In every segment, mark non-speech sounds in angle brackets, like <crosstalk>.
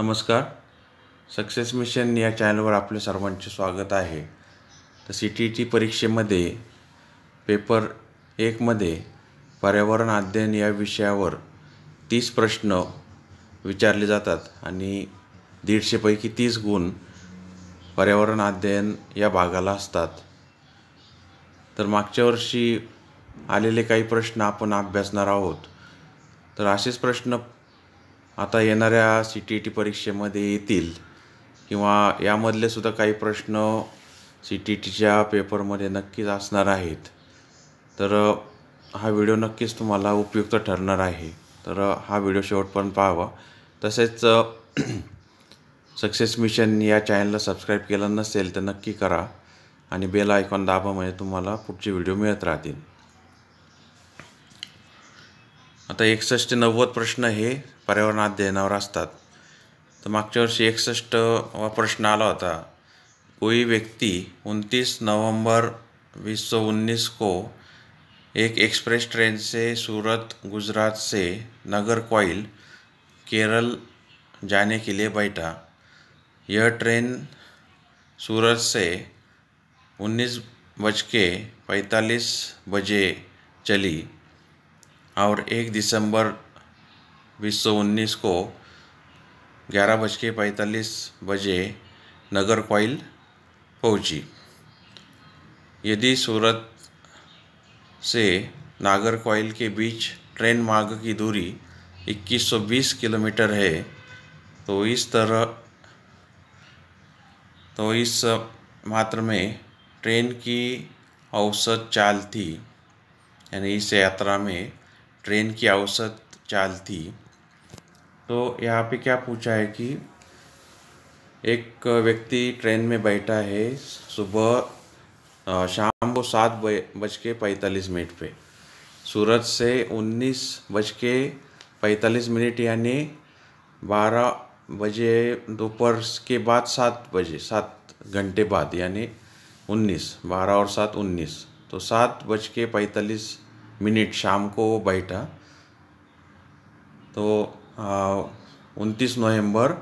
नमस्कार success mission या चॅनलवर आपले सर्वांचे स्वागत आहे तर सी टी टी परीक्षेमध्ये पेपर एकमध्ये पर्यावरण अध्ययन या विषयावर तीस प्रश्न विचारले जातात आणि दीडशेपैकी तीस गुण पर्यावरण अध्ययन या भागाला असतात तर मागच्या वर्षी आलेले काही प्रश्न आपण अभ्यासणार आहोत तर असेच प्रश्न आता येणाऱ्या सी टी ई टी परीक्षेमध्ये येतील किंवा यामधले सुद्धा काही प्रश्न सी टी ई e टीच्या पेपरमध्ये नक्कीच असणार आहेत तर हा व्हिडिओ नक्कीच तुम्हाला उपयुक्त ठरणार आहे तर हा व्हिडिओ शेवटपर्यंत पाहावा तसेच सक्सेस मिशन <clears throat> या चॅनलला सबस्क्राईब केलं नसेल तर नक्की करा आणि बेल आयकॉन दाबा म्हणजे तुम्हाला पुढचे व्हिडिओ मिळत राहतील आता एकसठ नव्वद प्रश्न हे पर्यावरण अध्ययनावर असतात तर मागच्या वर्षी एकसष्ट प्रश्न आला होता कोई व्यक्ति उनतीस नवंबर वीस सौ उन्नीस को एक एक्सप्रेस ट्रेन से सूरत गुजरात से नगर कॉइल केरल जाने के लिए बैठा यह ट्रेन सूरत से उन्नीस बज के पैंतालीस बजे चली और एक दिसंबर बीस सौ उन्नीस को ग्यारह बज के पैंतालीस बजे नगर कोइल पहुंची यदि सूरत से नागर कोइल के बीच ट्रेन मार्ग की दूरी 2120 किलोमीटर है तो इस तरह तो इस मात्र में ट्रेन की औसत चाल थी यानी इस यात्रा में ट्रेन की औसत चाल थी तो यहाँ पे क्या पूछा है कि एक व्यक्ति ट्रेन में बैठा है सुबह शाम को सात बज के पैंतालीस मिनट पे सूरत से उन्नीस बज के पैंतालीस मिनट यानी बारह बजे दोपहर के बाद सात बजे सात घंटे बाद यानी उन्नीस बारह और सात उन्नीस तो सात बज के पैंतालीस मिनट शाम को वो बैठा तो उनतीस नवंबर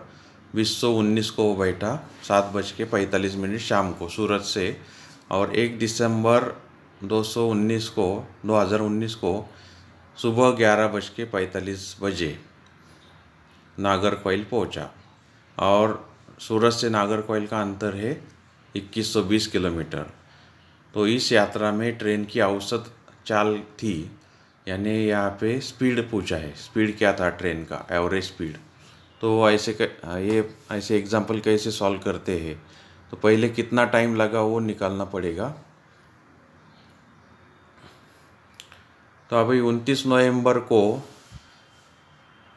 उन्नीस को वो बैठा सात बज के पैंतालीस मिनट शाम को सूरत से और एक दिसंबर 219 को 2019 को सुबह ग्यारह बज के पैंतालीस बजे नागर कोयल पहुँचा और सूरत से नागर कोयल का अंतर है 2120 किलोमीटर तो इस यात्रा में ट्रेन की औसत चाल थी यानी यहाँ पे स्पीड पूछा है स्पीड क्या था ट्रेन का एवरेज स्पीड तो ऐसे ये ऐसे एग्जाम्पल कैसे सॉल्व करते हैं तो पहले कितना टाइम लगा वो निकालना पड़ेगा तो अभी 29 नवंबर को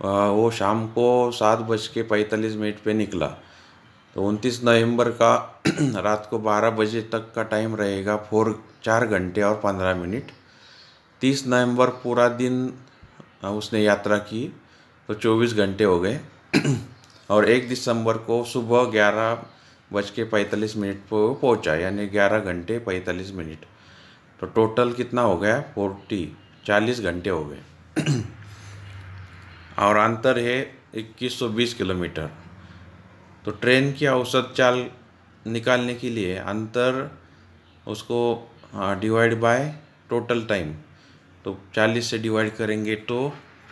वो शाम को सात बज के पैंतालीस मिनट पर निकला तो उनतीस नवंबर का <clears throat> रात को बारह बजे तक का टाइम रहेगा फोर चार घंटे और पंद्रह मिनट तीस नवंबर पूरा दिन उसने यात्रा की तो चौबीस घंटे हो गए <clears throat> और एक दिसंबर को सुबह ग्यारह बज के पैंतालीस मिनट पर पहुँचा यानी ग्यारह घंटे पैंतालीस मिनट तो टोटल कितना हो गया फोर्टी चालीस घंटे हो गए <clears throat> और अंतर है इक्कीस सौ बीस किलोमीटर तो ट्रेन की औसत चाल निकालने के लिए अंतर उसको डिवाइड बाय टोटल टाइम तो 40 से डिवाइड करेंगे तो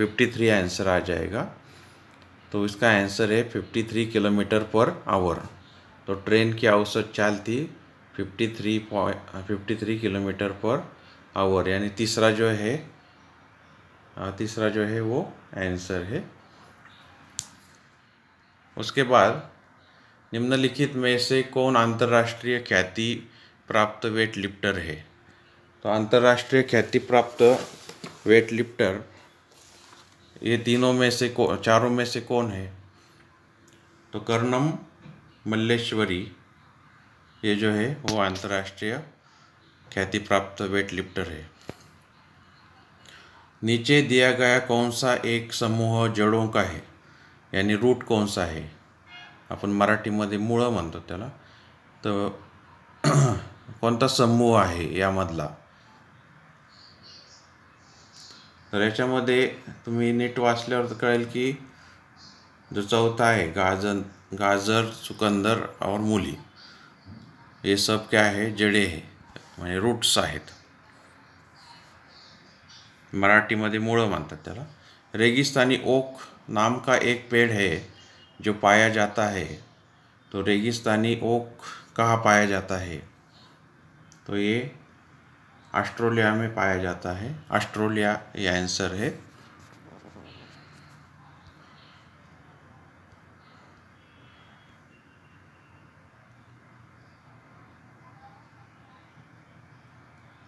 53 आंसर आ जाएगा तो इसका आंसर है 53 किलोमीटर पर आवर तो ट्रेन की औसत चाल थी 53 point fifty kilometre per hour यानी तीसरा जो है तीसरा जो है वो आंसर है उसके बाद निम्नलिखित में से कौन अंतर्राष्ट्रीय ख्याति प्राप्त वेट लिफ्टर है तो अंतर्राष्ट्रीय ख्याति प्राप्त वेट लिफ्टर ये तीनों में से को चारों में से कौन है तो कर्णम मल्लेश्वरी ये जो है वो अंतर्राष्ट्रीय ख्याति प्राप्त वेट लिफ्टर है नीचे दिया गया कौन सा एक समूह जडों का है यानी रूट कौन सा है अपन मराठी मुळं मूल त्याला तो <clears throat> कोणता समूह है यमला तर याच्यामध्ये तुम्ही नीट वाचल्यावर कळेल की जो चौथा आहे गाजन गाजर चुकंदर और मुली हे सब क्या आहे जडे आहे म्हणजे रूट्स आहेत मराठीमध्ये मुळं मानतात त्याला रेगिस्तानी ओक नाम का एक पेड़ है जो पाया जाता है तो रेगिस्तानी ओक कहाँ पाया जाता है तो ये ऑस्ट्रेलिया में पाया जाता है ऑस्ट्रेलिया ये आंसर है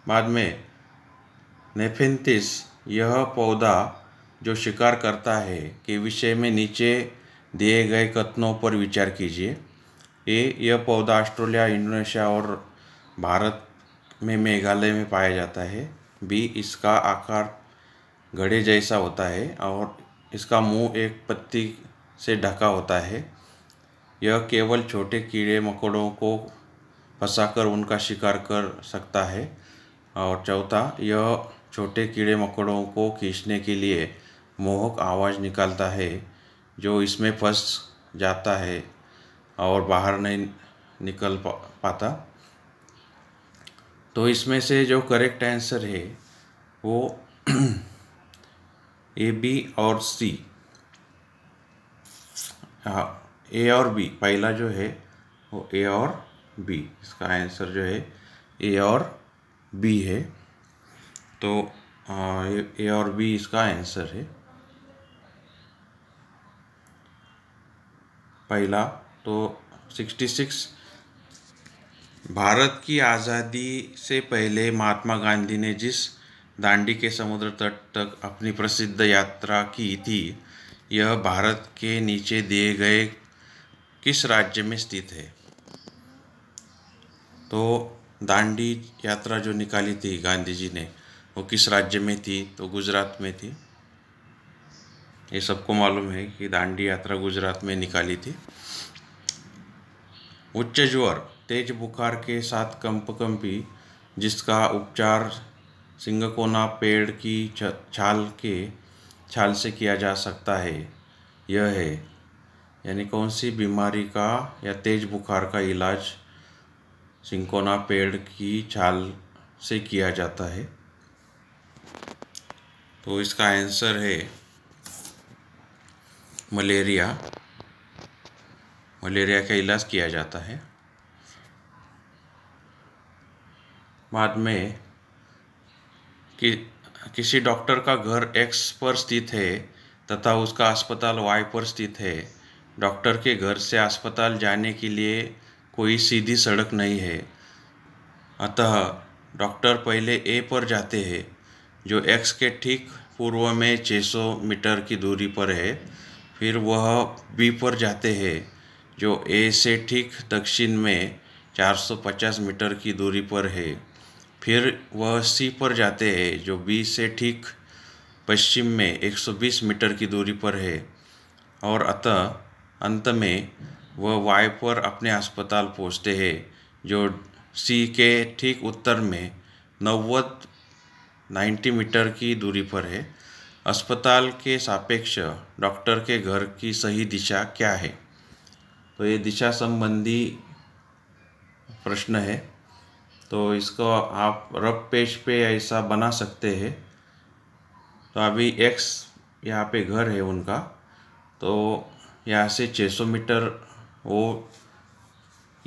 बाद में नेफेंटिस यह पौधा जो शिकार करता है के विषय में नीचे दिए गए कथनों पर विचार कीजिए ये यह पौधा ऑस्ट्रेलिया इंडोनेशिया और भारत में मेघालय में पाया जाता है बी इसका आकार घड़े जैसा होता है और इसका मुंह एक पत्ती से ढका होता है यह केवल छोटे कीड़े मकोड़ों को फंसाकर उनका शिकार कर सकता है और चौथा यह छोटे कीड़े मकोड़ों को खींचने के लिए मोहक आवाज़ निकालता है जो इसमें फंस जाता है और बाहर नहीं निकल पा, पाता तो इसमें से जो करेक्ट आंसर है वो ए <clears throat> बी और सी हाँ ए और बी पहला जो है वो ए और बी इसका आंसर जो है ए और बी है तो ए और बी इसका आंसर है पहला तो सिक्सटी सिक्स भारत की आज़ादी से पहले महात्मा गांधी ने जिस दांडी के समुद्र तट तक अपनी प्रसिद्ध यात्रा की थी यह भारत के नीचे दिए गए किस राज्य में स्थित है तो दांडी यात्रा जो निकाली थी गांधी जी ने वो किस राज्य में थी तो गुजरात में थी ये सबको मालूम है कि दांडी यात्रा गुजरात में निकाली थी उच्च ज्वर तेज बुखार के साथ कंपी जिसका उपचार सिंगकोना पेड़ की छाल के छाल से किया जा सकता है यह है यानी कौन सी बीमारी का या तेज बुखार का इलाज सिंकोना पेड़ की छाल से किया जाता है तो इसका आंसर है मलेरिया मलेरिया का इलाज किया जाता है बाद में कि किसी डॉक्टर का घर एक्स पर स्थित है तथा उसका अस्पताल वाई पर स्थित है डॉक्टर के घर से अस्पताल जाने के लिए कोई सीधी सड़क नहीं है अतः डॉक्टर पहले ए पर जाते हैं जो एक्स के ठीक पूर्व में 600 मीटर की दूरी पर है फिर वह बी पर जाते हैं जो ए से ठीक दक्षिण में 450 मीटर की दूरी पर है फिर वह सी पर जाते हैं जो बी से ठीक पश्चिम में 120 मीटर की दूरी पर है और अतः अंत में वह वाई पर अपने अस्पताल पहुँचते हैं जो सी के ठीक उत्तर में नव्वद 90 मीटर की दूरी पर है अस्पताल के सापेक्ष डॉक्टर के घर की सही दिशा क्या है तो ये दिशा संबंधी प्रश्न है तो इसको आप रब पेज पे ऐसा बना सकते हैं तो अभी एक्स यहाँ पे घर है उनका तो यहाँ से 600 मीटर वो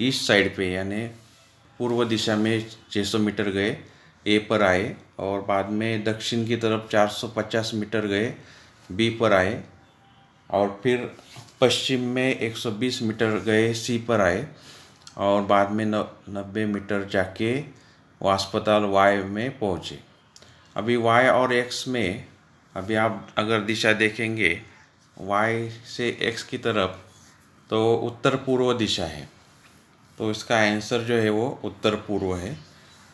ईस्ट साइड पे यानी पूर्व दिशा में 600 मीटर गए ए पर आए और बाद में दक्षिण की तरफ 450 मीटर गए बी पर आए और फिर पश्चिम में 120 मीटर गए सी पर आए और बाद में नब्बे मीटर जाके वो अस्पताल वाई में पहुँचे अभी वाई और एक्स में अभी आप अगर दिशा देखेंगे वाई से एक्स की तरफ तो उत्तर पूर्व दिशा है तो इसका आंसर जो है वो उत्तर पूर्व है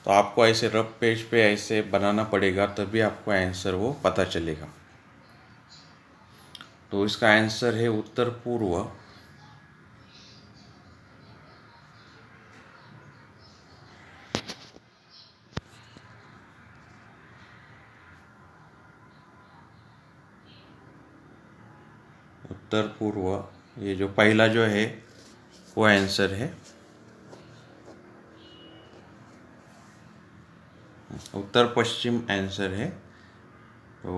तो आपको ऐसे रफ पेज पे ऐसे बनाना पड़ेगा तभी आपको आंसर वो पता चलेगा तो इसका आंसर है उत्तर पूर्व उत्तर पूर्व ये जो पहला जो है वो आंसर है उत्तर पश्चिम आंसर है तो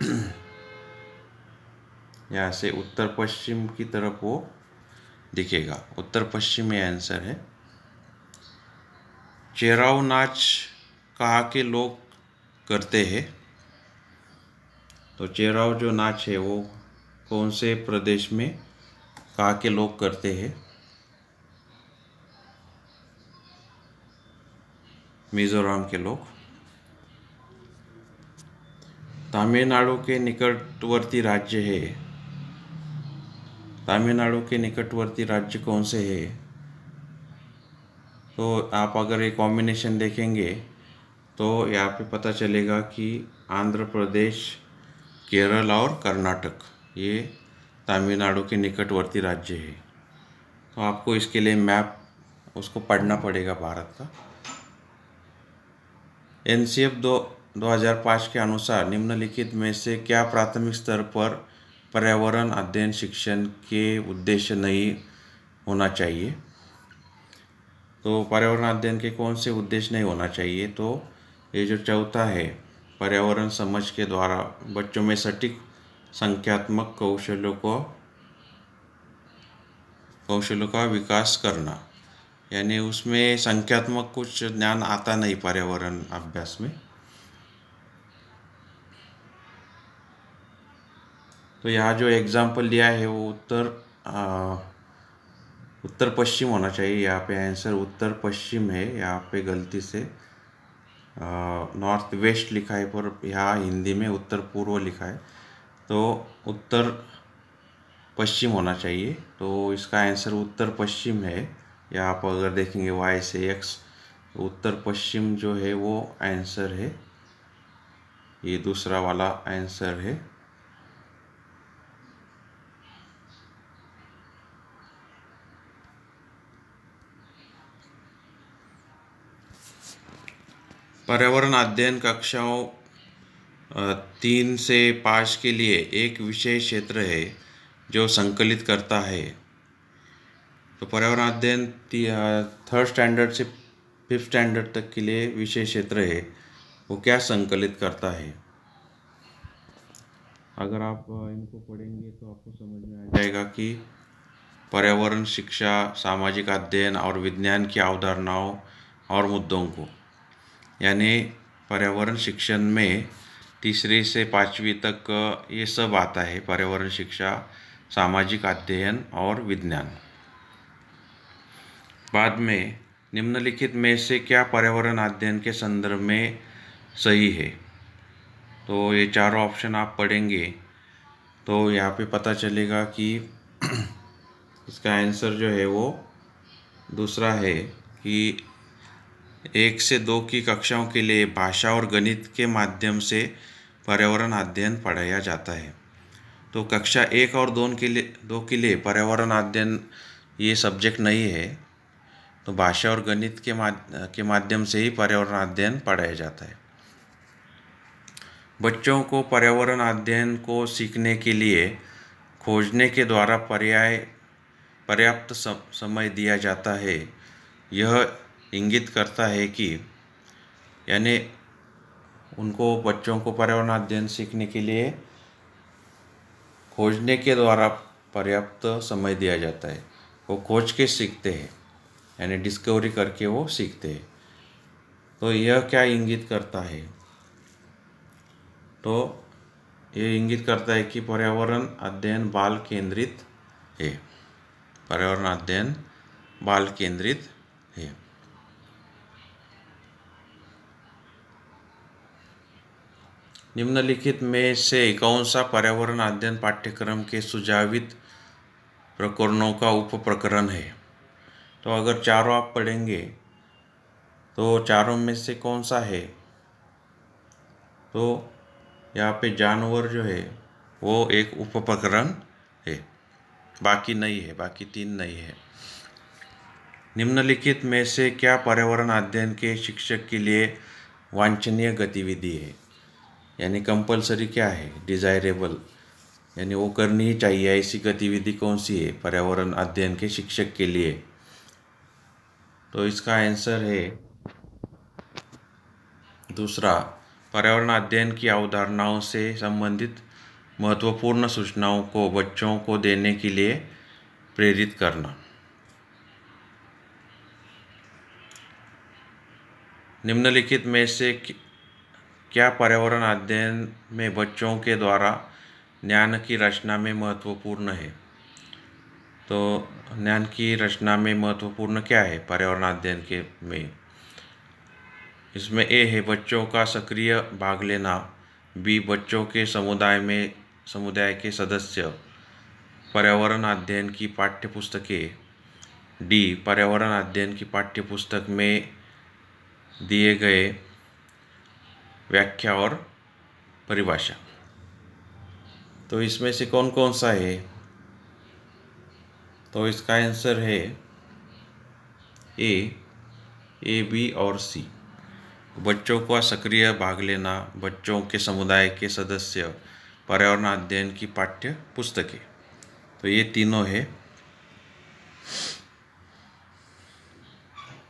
<clears throat> यहाँ से उत्तर पश्चिम की तरफ वो दिखेगा उत्तर पश्चिम में आंसर है चेराव नाच कहाँ के लोग करते हैं तो चेराव जो नाच है वो कौन से प्रदेश में कहा के लोग करते हैं मिजोरम के लोग तमिलनाडु के निकटवर्ती राज्य है तमिलनाडु के निकटवर्ती राज्य कौन से है तो आप अगर ये कॉम्बिनेशन देखेंगे तो यहाँ पे पता चलेगा कि आंध्र प्रदेश केरल और कर्नाटक ये तमिलनाडु के निकटवर्ती राज्य है तो आपको इसके लिए मैप उसको पढ़ना पड़ेगा भारत का एन सी एफ दो पाँच के अनुसार निम्नलिखित में से क्या प्राथमिक स्तर पर पर्यावरण अध्ययन शिक्षण के उद्देश्य नहीं होना चाहिए तो पर्यावरण अध्ययन के कौन से उद्देश्य नहीं होना चाहिए तो ये जो चौथा है पर्यावरण समझ के द्वारा बच्चों में सटीक संख्यात्मक कौशलों को कौशलों का विकास करना यानी उसमें संख्यात्मक कुछ ज्ञान आता नहीं पर्यावरण अभ्यास में तो यहाँ जो एग्जाम्पल लिया है वो उत्तर आ, उत्तर पश्चिम होना चाहिए यहाँ पे आंसर उत्तर पश्चिम है यहाँ पे गलती से नॉर्थ वेस्ट लिखा है पर यहाँ हिंदी में उत्तर पूर्व लिखा है तो उत्तर पश्चिम होना चाहिए तो इसका आंसर उत्तर पश्चिम है या आप अगर देखेंगे वाई से एक्स तो उत्तर पश्चिम जो है वो आंसर है ये दूसरा वाला आंसर है पर्यावरण अध्ययन कक्षाओं तीन से पाँच के लिए एक विशेष क्षेत्र है जो संकलित करता है तो पर्यावरण अध्ययन थर्ड स्टैंडर्ड से फिफ्थ स्टैंडर्ड तक के लिए विशेष क्षेत्र है वो क्या संकलित करता है अगर आप इनको पढ़ेंगे तो आपको समझ में आ जाएगा कि पर्यावरण शिक्षा सामाजिक अध्ययन और विज्ञान की अवधारणाओं और मुद्दों को यानी पर्यावरण शिक्षण में तीसरे से पाँचवीं तक ये सब आता है पर्यावरण शिक्षा सामाजिक अध्ययन और विज्ञान बाद में निम्नलिखित में से क्या पर्यावरण अध्ययन के संदर्भ में सही है तो ये चारों ऑप्शन आप पढ़ेंगे तो यहाँ पे पता चलेगा कि <clears throat> इसका आंसर जो है वो दूसरा है कि एक से दो की कक्षाओं के लिए भाषा और गणित के माध्यम से पर्यावरण अध्ययन पढ़ाया जाता है तो कक्षा एक और दोन के लिए दो के लिए पर्यावरण अध्ययन ये सब्जेक्ट नहीं है तो भाषा और गणित के माध्य के माध्यम से ही पर्यावरण अध्ययन पढ़ाया जाता है बच्चों को पर्यावरण अध्ययन को सीखने के लिए खोजने के द्वारा पर्याय पर्याप्त समय दिया जाता है यह इंगित करता है कि यानी उनको बच्चों को पर्यावरण अध्ययन सीखने के लिए खोजने के द्वारा पर्याप्त समय दिया जाता है वो खोज के सीखते हैं यानी डिस्कवरी करके वो सीखते हैं तो यह क्या इंगित करता है तो ये इंगित करता है कि पर्यावरण अध्ययन बाल केंद्रित है पर्यावरण अध्ययन बाल केंद्रित निम्नलिखित में से कौन सा पर्यावरण अध्ययन पाठ्यक्रम के सुझावित प्रकरणों का उप प्रकरण है तो अगर चारों आप पढ़ेंगे तो चारों में से कौन सा है तो यहाँ पे जानवर जो है वो एक उप प्रकरण है बाकी नहीं है बाकी तीन नहीं है निम्नलिखित में से क्या पर्यावरण अध्ययन के शिक्षक के लिए वांछनीय गतिविधि है यानी कंपलसरी क्या है डिज़ायरेबल यानी वो करनी ही चाहिए ऐसी गतिविधि कौन सी है पर्यावरण अध्ययन के शिक्षक के लिए तो इसका आंसर है दूसरा पर्यावरण अध्ययन की अवधारणाओं से संबंधित महत्वपूर्ण सूचनाओं को बच्चों को देने के लिए प्रेरित करना निम्नलिखित में से क्या पर्यावरण अध्ययन में बच्चों के द्वारा ज्ञान की रचना में महत्वपूर्ण है तो ज्ञान की रचना में महत्वपूर्ण क्या है पर्यावरण अध्ययन के में इसमें ए है बच्चों का सक्रिय भाग लेना बी बच्चों के समुदाय में समुदाय के सदस्य पर्यावरण अध्ययन की पाठ्यपुस्तकें डी पर्यावरण अध्ययन की पाठ्यपुस्तक में दिए गए व्याख्या और परिभाषा तो इसमें से कौन कौन सा है तो इसका आंसर है ए ए बी और सी बच्चों का सक्रिय भाग लेना बच्चों के समुदाय के सदस्य पर्यावरण अध्ययन की पाठ्य पुस्तकें तो ये तीनों है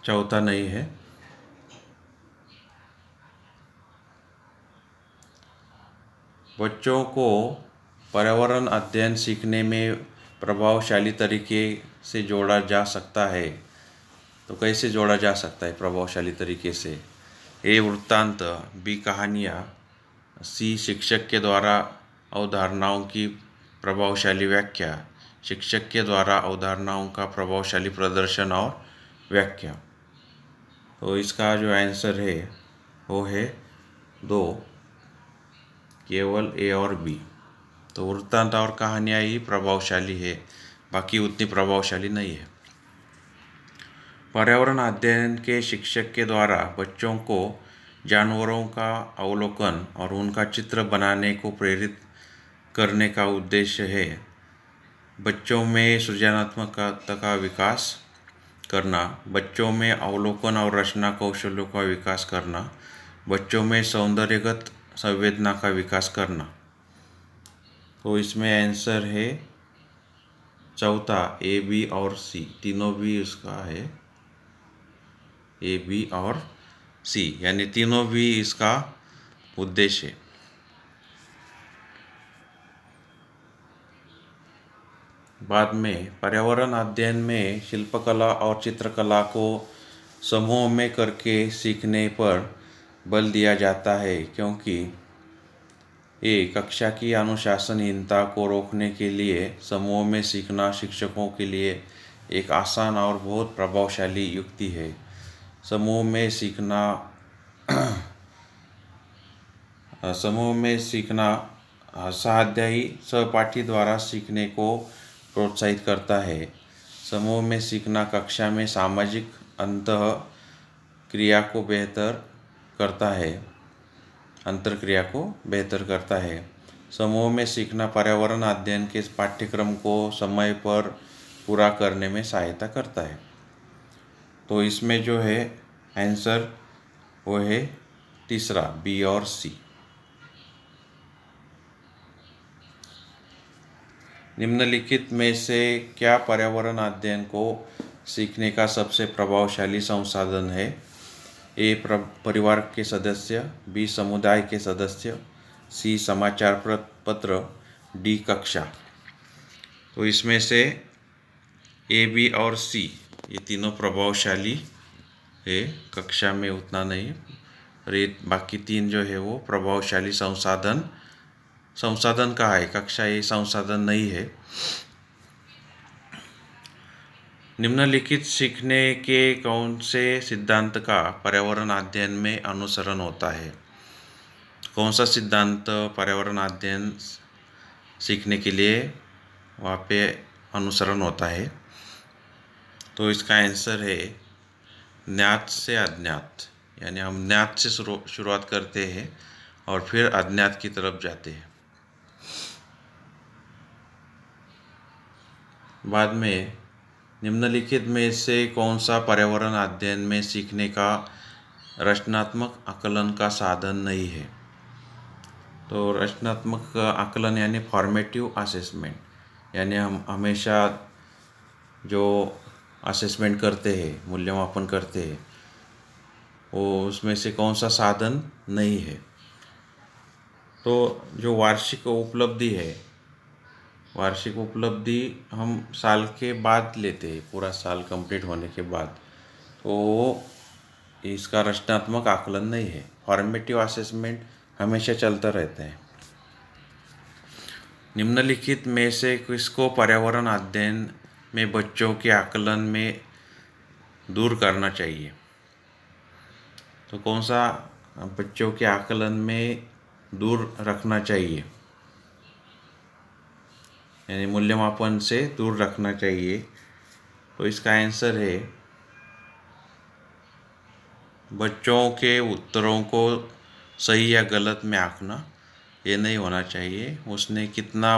चौथा नहीं है बच्चों को पर्यावरण अध्ययन सीखने में प्रभावशाली तरीके से जोड़ा जा सकता है तो कैसे जोड़ा जा सकता है प्रभावशाली तरीके से ए वृत्तांत बी कहानियाँ सी शिक्षक के द्वारा अवधारणाओं की प्रभावशाली व्याख्या शिक्षक के द्वारा अवधारणाओं का प्रभावशाली प्रदर्शन और व्याख्या तो इसका जो आंसर है वो है दो केवल ए और बी तो वृत्तांत और कहानियाँ ही प्रभावशाली है बाकी उतनी प्रभावशाली नहीं है पर्यावरण अध्ययन के शिक्षक के द्वारा बच्चों को जानवरों का अवलोकन और उनका चित्र बनाने को प्रेरित करने का उद्देश्य है बच्चों में सृजनात्मकता का विकास करना बच्चों में अवलोकन और रचना कौशलों का विकास करना बच्चों में सौंदर्यगत संवेदना का विकास करना तो इसमें आंसर है चौथा ए बी और सी तीनों भी उसका है ए बी और सी यानी तीनों भी इसका उद्देश्य है बाद में पर्यावरण अध्ययन में शिल्पकला और चित्रकला को समूह में करके सीखने पर बल दिया जाता है क्योंकि ए कक्षा की अनुशासनहीनता को रोकने के लिए समूह में सीखना शिक्षकों के लिए एक आसान और बहुत प्रभावशाली युक्ति है समूह में सीखना <clears throat> समूह में सीखना सहाध्यायी सहपाठी द्वारा सीखने को प्रोत्साहित करता है समूह में सीखना कक्षा में सामाजिक अंत क्रिया को बेहतर करता है अंतर क्रिया को बेहतर करता है समूह में सीखना पर्यावरण अध्ययन के पाठ्यक्रम को समय पर पूरा करने में सहायता करता है तो इसमें जो है आंसर वो है तीसरा बी और सी निम्नलिखित में से क्या पर्यावरण अध्ययन को सीखने का सबसे प्रभावशाली संसाधन है ए परिवार के सदस्य बी समुदाय के सदस्य सी समाचार पत्र डी कक्षा तो इसमें से ए बी और सी ये तीनों प्रभावशाली है कक्षा में उतना नहीं रेत बाकी तीन जो है वो प्रभावशाली संसाधन संसाधन का है कक्षा ये संसाधन नहीं है निम्नलिखित सीखने के कौन से सिद्धांत का पर्यावरण अध्ययन में अनुसरण होता है कौन सा सिद्धांत पर्यावरण अध्ययन सीखने के लिए वहाँ पे अनुसरण होता है तो इसका आंसर है ज्ञात से अज्ञात यानी हम ज्ञात से शुरुआत करते हैं और फिर अज्ञात की तरफ जाते हैं बाद में निम्नलिखित में से कौन सा पर्यावरण अध्ययन में सीखने का रचनात्मक आकलन का साधन नहीं है तो रचनात्मक आकलन यानी फॉर्मेटिव असेसमेंट यानी हम हमेशा जो असेसमेंट करते हैं मूल्यमापन करते हैं वो उसमें से कौन सा साधन नहीं है तो जो वार्षिक उपलब्धि है वार्षिक उपलब्धि हम साल के बाद लेते हैं पूरा साल कंप्लीट होने के बाद तो इसका रचनात्मक आकलन नहीं है फॉर्मेटिव असेसमेंट हमेशा चलता रहता है निम्नलिखित में से किसको पर्यावरण अध्ययन में बच्चों के आकलन में दूर करना चाहिए तो कौन सा बच्चों के आकलन में दूर रखना चाहिए यानी मूल्यमापन से दूर रखना चाहिए तो इसका आंसर है बच्चों के उत्तरों को सही या गलत में आंकना ये नहीं होना चाहिए उसने कितना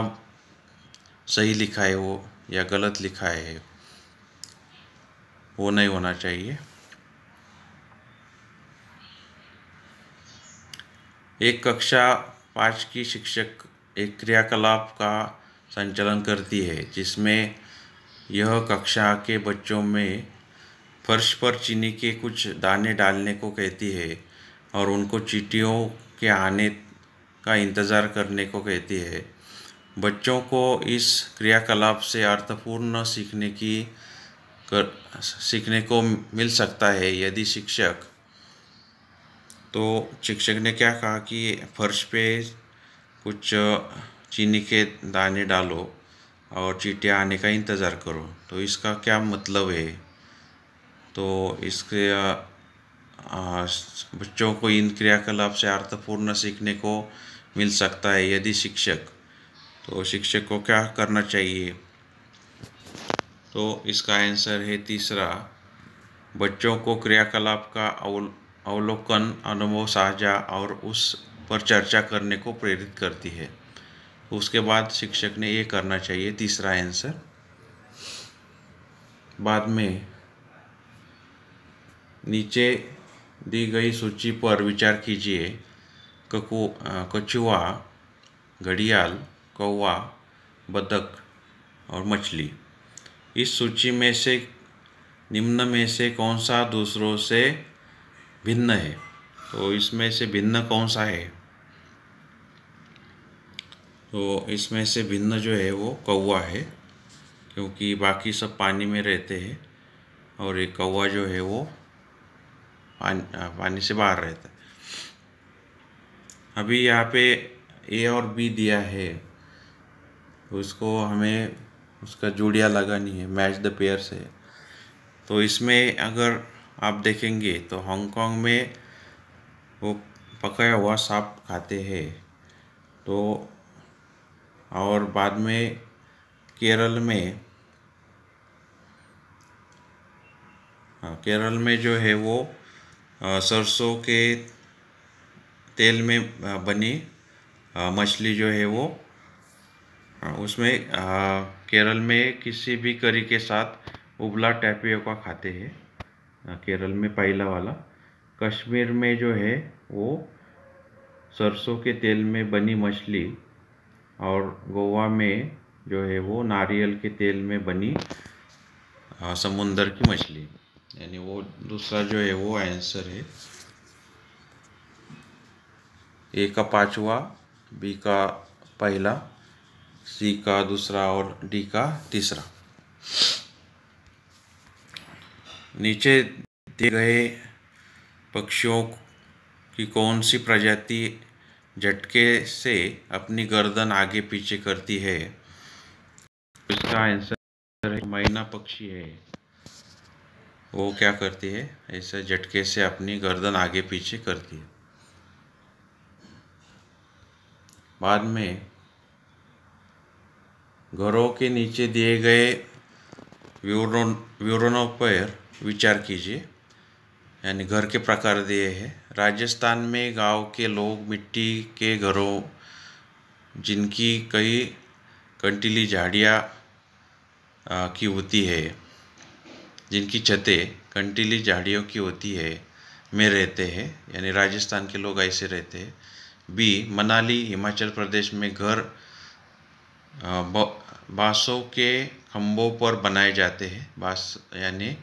सही लिखा है वो या गलत लिखा है वो नहीं होना चाहिए एक कक्षा पाँच की शिक्षक एक क्रियाकलाप का संचालन करती है जिसमें यह कक्षा के बच्चों में फर्श पर चीनी के कुछ दाने डालने को कहती है और उनको चीटियों के आने का इंतज़ार करने को कहती है बच्चों को इस क्रियाकलाप से अर्थपूर्ण सीखने की कर सीखने को मिल सकता है यदि शिक्षक तो शिक्षक ने क्या कहा कि फर्श पे कुछ चीनी के दाने डालो और चीटियाँ आने का इंतज़ार करो तो इसका क्या मतलब है तो इसके बच्चों को इन क्रियाकलाप से अर्थपूर्ण सीखने को मिल सकता है यदि शिक्षक तो शिक्षक को क्या करना चाहिए तो इसका आंसर है तीसरा बच्चों को क्रियाकलाप का अवल अवलोकन अनुभव साझा और उस पर चर्चा करने को प्रेरित करती है उसके बाद शिक्षक ने ये करना चाहिए तीसरा आंसर बाद में नीचे दी गई सूची पर विचार कीजिए ककु कछुआ घड़ियाल कौवा बतख और मछली इस सूची में से निम्न में से कौन सा दूसरों से भिन्न है तो इसमें से भिन्न कौन सा है तो इसमें से भिन्न जो है वो कौवा है क्योंकि बाकी सब पानी में रहते हैं और ये कौवा जो है वो पानी पानी से बाहर रहता है अभी यहाँ पे ए और बी दिया है तो उसको हमें उसका जुड़िया लगानी है मैच द पेयर से तो इसमें अगर आप देखेंगे तो हांगकांग में वो पकाया हुआ सांप खाते हैं तो और बाद में केरल में हाँ, केरल में जो है वो सरसों के तेल में बनी मछली जो है वो हाँ, उसमें केरल में किसी भी करी के साथ उबला टैपियो का खाते हैं केरल में पहला वाला कश्मीर में जो है वो सरसों के तेल में बनी मछली और गोवा में जो है वो नारियल के तेल में बनी समुंदर की मछली यानी वो दूसरा जो है वो आंसर है ए का पांचवा बी का पहला सी का दूसरा और डी का तीसरा नीचे दिए गए पक्षियों की कौन सी प्रजाति झटके से अपनी गर्दन आगे पीछे करती है इसका आंसर मैना पक्षी है वो क्या करती है ऐसे झटके से अपनी गर्दन आगे पीछे करती है बाद में घरों के नीचे दिए गए विवरण विवरणों पर विचार कीजिए यानी घर के प्रकार दिए हैं राजस्थान में गाँव के लोग मिट्टी के घरों जिनकी कई कंटीली झाड़ियाँ की होती है जिनकी छतें कंटीली झाड़ियों की होती है में रहते हैं यानी राजस्थान के लोग ऐसे रहते हैं बी मनाली हिमाचल प्रदेश में घर बाँसों के खम्भों पर बनाए जाते हैं बाँस यानी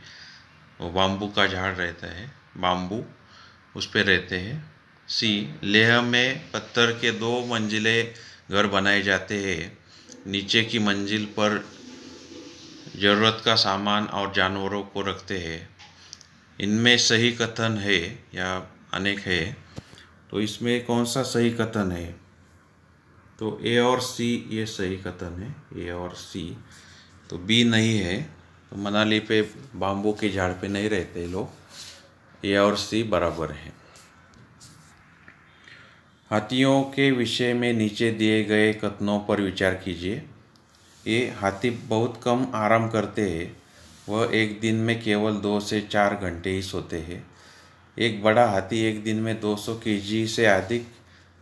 बाम्बू का झाड़ रहता है बाम्बू उस पर रहते हैं सी लेह में पत्थर के दो मंजिले घर बनाए जाते हैं नीचे की मंजिल पर ज़रूरत का सामान और जानवरों को रखते हैं इनमें सही कथन है या अनेक है तो इसमें कौन सा सही कथन है तो ए और सी ये सही कथन है ए और सी तो बी नहीं है तो मनाली पे बाम्बू के झाड़ पे नहीं रहते लोग ए और सी बराबर है हाथियों के विषय में नीचे दिए गए कथनों पर विचार कीजिए ये हाथी बहुत कम आराम करते हैं वह एक दिन में केवल दो से चार घंटे ही सोते हैं एक बड़ा हाथी एक दिन में 200 जी से अधिक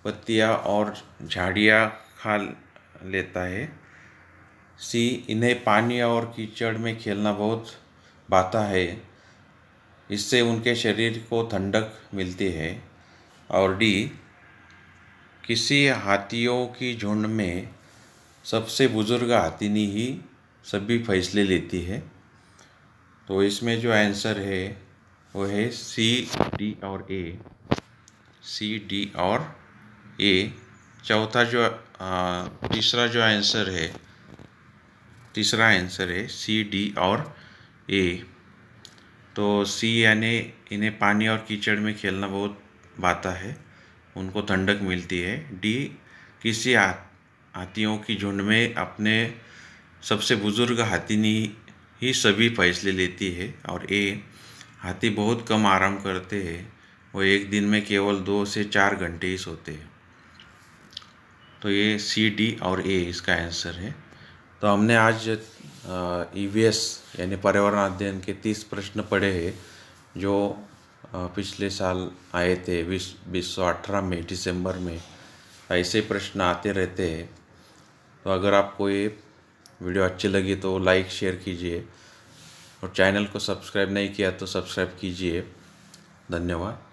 पत्तियाँ और झाड़ियाँ खा लेता है सी इन्हें पानी और कीचड़ में खेलना बहुत बाता है इससे उनके शरीर को ठंडक मिलती है और डी किसी हाथियों की झुंड में सबसे बुज़ुर्ग हाथीनी ही सभी फैसले लेती है तो इसमें जो आंसर है वो है सी डी और ए सी डी और ए चौथा जो तीसरा जो आंसर है तीसरा आंसर है सी डी और ए तो सी यानी इन्हें पानी और कीचड़ में खेलना बहुत बाता है उनको ठंडक मिलती है डी किसी हाथियों की झुंड में अपने सबसे बुज़ुर्ग हाथीनी ही सभी फैसले लेती है और ए हाथी बहुत कम आराम करते हैं वो एक दिन में केवल दो से चार घंटे ही सोते हैं तो ये सी डी और ए इसका आंसर है तो हमने आज ई वी एस यानी पर्यावरण अध्ययन के तीस प्रश्न पड़े हैं जो पिछले साल आए थे बीस बीस सौ अठारह में दिसंबर में ऐसे प्रश्न आते रहते हैं तो अगर आपको ये वीडियो अच्छी लगी तो लाइक शेयर कीजिए और चैनल को सब्सक्राइब नहीं किया तो सब्सक्राइब कीजिए धन्यवाद